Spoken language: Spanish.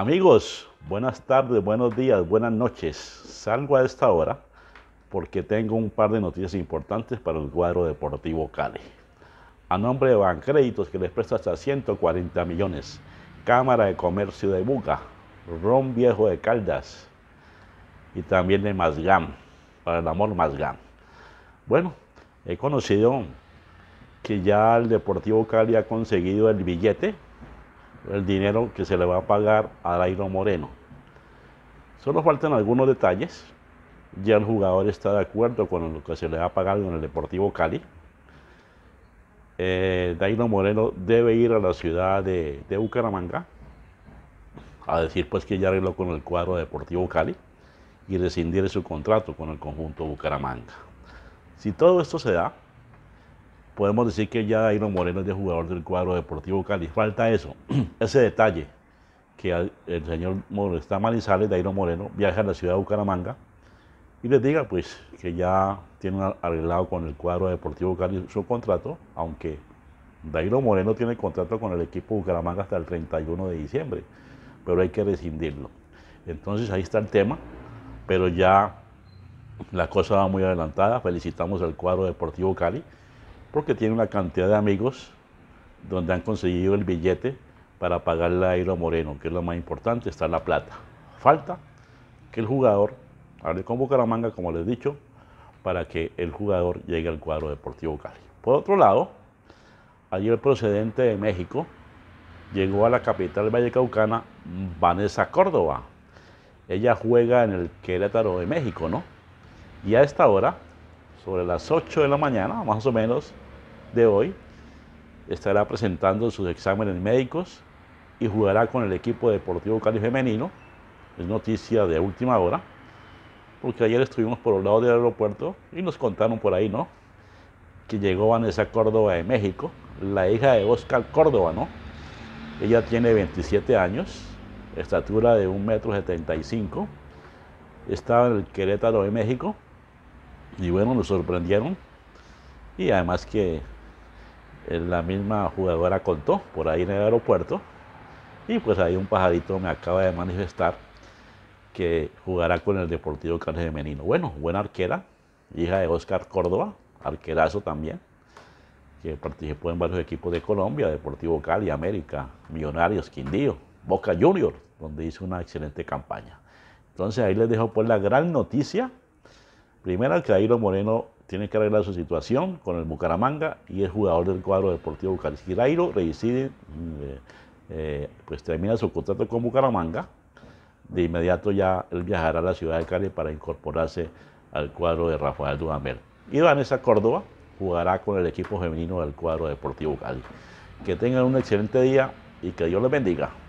Amigos, buenas tardes, buenos días, buenas noches. Salgo a esta hora porque tengo un par de noticias importantes para el cuadro deportivo Cali. A nombre de Bancréditos, que les presta hasta 140 millones, Cámara de Comercio de Buca, Ron Viejo de Caldas y también de Masgam, para el amor Masgam. Bueno, he conocido que ya el Deportivo Cali ha conseguido el billete el dinero que se le va a pagar a Dairo Moreno. Solo faltan algunos detalles. Ya el jugador está de acuerdo con lo que se le va a pagar en el Deportivo Cali. Eh, Moreno debe ir a la ciudad de, Bucaramanga a decir pues que ya arregló con el cuadro Deportivo Cali y rescindir su contrato con el conjunto Bucaramanga. Si todo esto se da, podemos decir que ya Dairo Moreno es de jugador del cuadro Deportivo Cali. Falta eso, ese detalle, que el señor está Manizales, Dairo Moreno, viaja a la ciudad de Bucaramanga y les diga pues que ya tiene arreglado con el cuadro Deportivo Cali su contrato, aunque Dairo Moreno tiene contrato con el equipo Bucaramanga hasta el 31 de diciembre, pero hay que rescindirlo. Entonces ahí está el tema, pero ya la cosa va muy adelantada. Felicitamos al cuadro Deportivo Cali porque tiene una cantidad de amigos donde han conseguido el billete para pagarle a Iro Moreno, que es lo más importante, está la plata. Falta que el jugador hable la manga, como les he dicho, para que el jugador llegue al cuadro deportivo Cali. Por otro lado, ayer procedente de México, llegó a la capital Valle vallecaucana Vanessa Córdoba. Ella juega en el Querétaro de México, ¿no? Y a esta hora sobre las 8 de la mañana, más o menos, de hoy, estará presentando sus exámenes médicos y jugará con el equipo deportivo Cali Femenino. Es noticia de última hora, porque ayer estuvimos por el lado del aeropuerto y nos contaron por ahí, ¿no? Que llegó Vanessa Córdoba de México, la hija de Oscar Córdoba, ¿no? Ella tiene 27 años, estatura de 1,75 m, estaba en el Querétaro de México y bueno, nos sorprendieron. Y además que eh, la misma jugadora contó por ahí en el aeropuerto. Y pues ahí un pajarito me acaba de manifestar que jugará con el Deportivo Cali Menino. Bueno, buena arquera, hija de Oscar Córdoba, arquerazo también, que participó en varios equipos de Colombia, Deportivo Cali, América, Millonarios, Quindío, Boca Junior donde hizo una excelente campaña. Entonces ahí les dejo pues la gran noticia Primero el Cairo Moreno tiene que arreglar su situación con el Bucaramanga y es jugador del cuadro deportivo cali. Si reside, mm, eh, eh, pues termina su contrato con Bucaramanga. De inmediato ya él viajará a la ciudad de Cali para incorporarse al cuadro de Rafael Dudamel. Y Vanessa Córdoba jugará con el equipo femenino del cuadro deportivo Cali. Que tengan un excelente día y que Dios les bendiga.